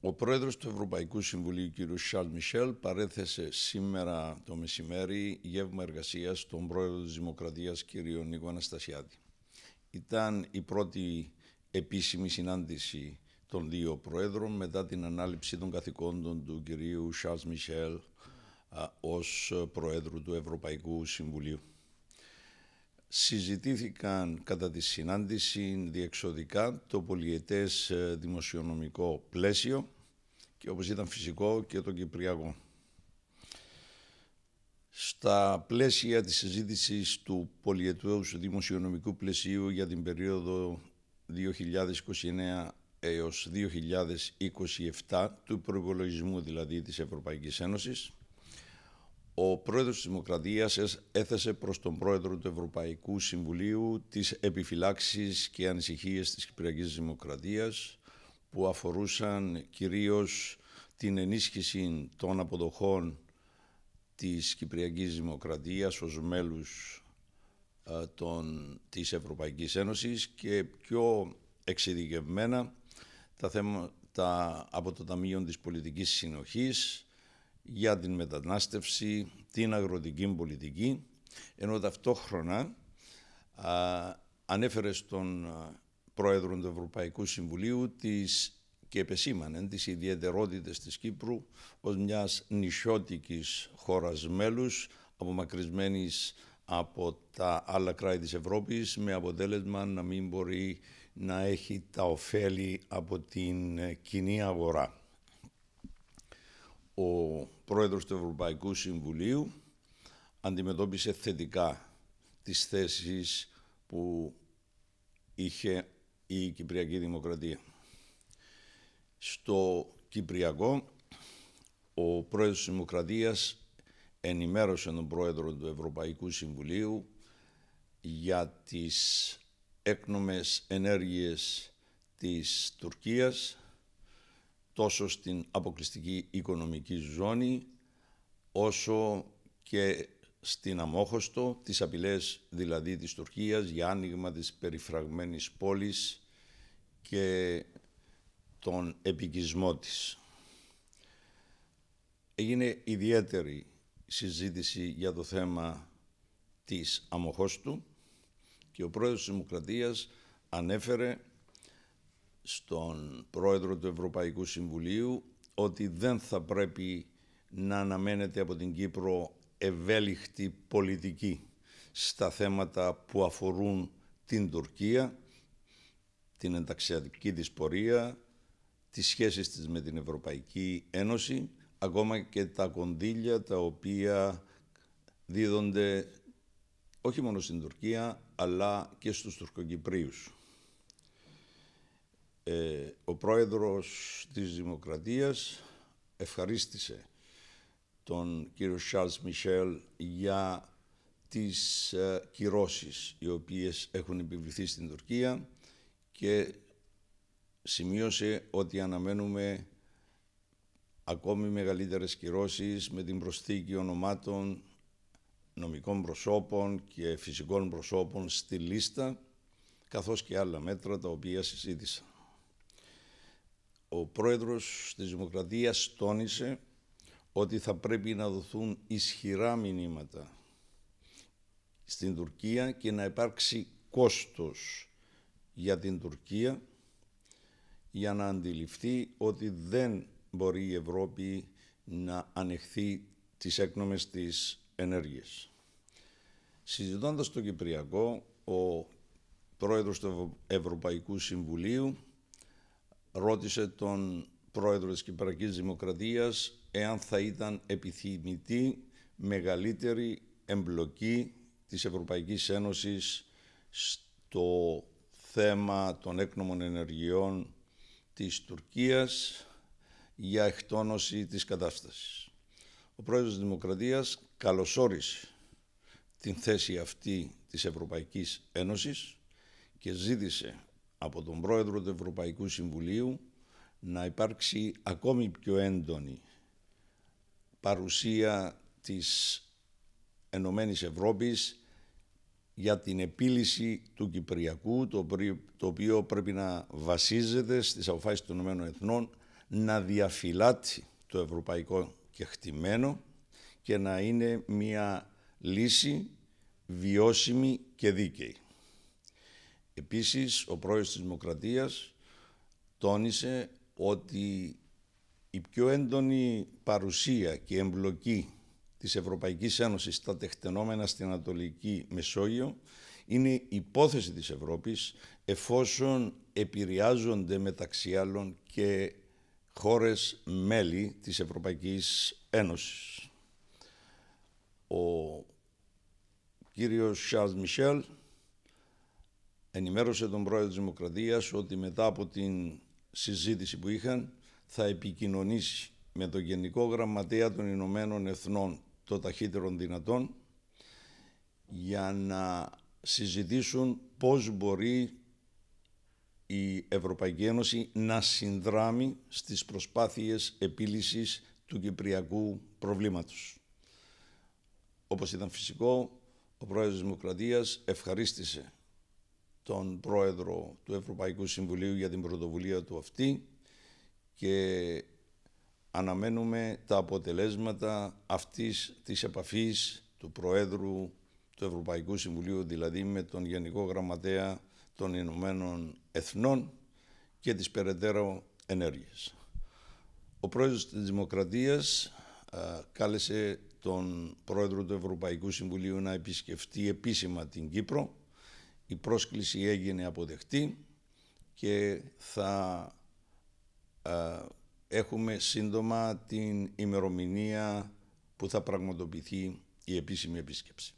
Ο πρόεδρος του Ευρωπαϊκού Συμβουλίου, κ. Charles Μισελ, παρέθεσε σήμερα το μεσημέρι γεύμα εργασίας στον πρόεδρο της Δημοκρατίας, κ. Νίκο Αναστασιάδη. Ήταν η πρώτη επίσημη συνάντηση των δύο πρόεδρων μετά την ανάληψη των καθηκόντων του κυρίου Charles Μισελ ως Προέδρου του Ευρωπαϊκού Συμβουλίου συζητήθηκαν κατά τη συνάντηση διεξοδικά το πολιετές ε, δημοσιονομικό πλαίσιο και όπως ήταν φυσικό και το Κυπριακό. Στα πλαίσια της συζήτησης του πολιετούς δημοσιονομικού πλαισίου για την περίοδο 2029 έως 2027 του προπολογισμού δηλαδή της Ευρωπαϊκής Ένωσης ο πρόεδρος της Δημοκρατίας έθεσε προς τον πρόεδρο του Ευρωπαϊκού Συμβουλίου τις επιφυλάξεις και ανησυχίες της Κυπριακής Δημοκρατίας που αφορούσαν κυρίως την ενίσχυση των αποδοχών της Κυπριακής Δημοκρατίας ως μέλους των, της Ευρωπαϊκής Ένωσης και πιο εξειδικευμένα τα, θέματα, από το Ταμείο της Πολιτικής Συνοχής για την μετανάστευση, την αγροτική πολιτική, ενώ ταυτόχρονα α, ανέφερε στον πρόεδρο του Ευρωπαϊκού Συμβουλίου της και επεσήμανε τις ιδιαιτερότητες της Κύπρου ως μιας νησιώτικης χώρας μέλους απομακρυσμένης από τα άλλα κράτη της Ευρώπης με αποτέλεσμα να μην μπορεί να έχει τα ωφέλη από την ε, κοινή αγορά ο πρόεδρος του Ευρωπαϊκού Συμβουλίου αντιμετώπισε θετικά τις θέσεις που είχε η Κυπριακή Δημοκρατία. Στο Κυπριακό, ο πρόεδρος της Δημοκρατίας ενημέρωσε τον πρόεδρο του Ευρωπαϊκού Συμβουλίου για τις έκνομες ενέργειες της Τουρκίας τόσο στην αποκλειστική οικονομική ζώνη όσο και στην Αμόχωστο, τις απειλές δηλαδή της Τουρκίας για άνοιγμα της περιφραγμένης πόλης και τον επικισμό της. Έγινε ιδιαίτερη συζήτηση για το θέμα της Αμοχώστου και ο πρόεδρος της Δημοκρατίας ανέφερε στον πρόεδρο του Ευρωπαϊκού Συμβουλίου ότι δεν θα πρέπει να αναμένεται από την Κύπρο ευέλικτη πολιτική στα θέματα που αφορούν την Τουρκία, την ενταξιακή της πορεία, τις σχέσεις της με την Ευρωπαϊκή Ένωση, ακόμα και τα κονδύλια τα οποία δίδονται όχι μόνο στην Τουρκία, αλλά και στους τουρκοκυπρίους. Ε, ο πρόεδρος της Δημοκρατίας ευχαρίστησε τον κύριο Charles Μισελ για τις ε, κυρώσεις οι οποίες έχουν επιβληθεί στην Τουρκία και σημείωσε ότι αναμένουμε ακόμη μεγαλύτερες κυρώσεις με την προσθήκη ονομάτων νομικών προσώπων και φυσικών προσώπων στη λίστα καθώς και άλλα μέτρα τα οποία συζήτησαν ο πρόεδρος της Δημοκρατίας τόνισε ότι θα πρέπει να δοθούν ισχυρά μηνύματα στην Τουρκία και να υπάρξει κόστος για την Τουρκία για να αντιληφθεί ότι δεν μπορεί η Ευρώπη να ανεχθεί τις έκνομες της ενέργειας. Συζητώντας το Κυπριακό, ο πρόεδρος του Ευρωπαϊκού Συμβουλίου ρώτησε τον πρόεδρο της Κυπριακής Δημοκρατίας εάν θα ήταν επιθυμητή μεγαλύτερη εμπλοκή της Ευρωπαϊκής Ένωσης στο θέμα των έκνομων ενεργειών της Τουρκίας για εκτόνωση της κατάστασης. Ο πρόεδρος της Δημοκρατίας καλωσόρισε την θέση αυτή της Ευρωπαϊκής Ένωσης και ζήτησε από τον πρόεδρο του Ευρωπαϊκού Συμβουλίου να υπάρξει ακόμη πιο έντονη παρουσία της Ενωμένης Ευρώπης για την επίλυση του Κυπριακού, το οποίο πρέπει να βασίζεται στις αποφάσεις των Ηνωμένων Εθνών, να διαφυλάτει το ευρωπαϊκό κεχτημένο και να είναι μια λύση βιώσιμη και δίκαιη. Επίσης, ο πρόεδρος της Δημοκρατίας τόνισε ότι η πιο έντονη παρουσία και εμπλοκή της Ευρωπαϊκής Ένωσης στα τεχτενόμενα στην Ανατολική Μεσόγειο είναι υπόθεση της Ευρώπης εφόσον επηρεάζονται μεταξύ άλλων και χώρες μέλη της Ευρωπαϊκής Ένωσης. Ο κύριος Charles Michel ενημέρωσε τον πρόεδρο της Δημοκρατίας ότι μετά από την συζήτηση που είχαν θα επικοινωνήσει με τον Γενικό Γραμματέα των Ηνωμένων Εθνών το ταχύτερον δυνατόν για να συζητήσουν πώς μπορεί η Ευρωπαϊκή Ένωση να συνδράμει στις προσπάθειες επίλυσης του κυπριακού προβλήματος. Όπως ήταν φυσικό, ο πρόεδρος της Δημοκρατίας ευχαρίστησε τον πρόεδρο του Ευρωπαϊκού Συμβουλίου για την πρωτοβουλία του αυτή και αναμένουμε τα αποτελέσματα αυτής της επαφής του Προέδρου του Ευρωπαϊκού Συμβουλίου, δηλαδή με τον Γενικό Γραμματέα των Ηνωμένων Εθνών και της περαιτέρω Ενέργειας. Ο Πρόεδρος της Δημοκρατίας κάλεσε τον Πρόεδρο του Ευρωπαϊκού Συμβουλίου να επισκεφτεί επίσημα την Κύπρο η πρόσκληση έγινε αποδεκτή και θα ε, έχουμε σύντομα την ημερομηνία που θα πραγματοποιηθεί η επίσημη επίσκεψη.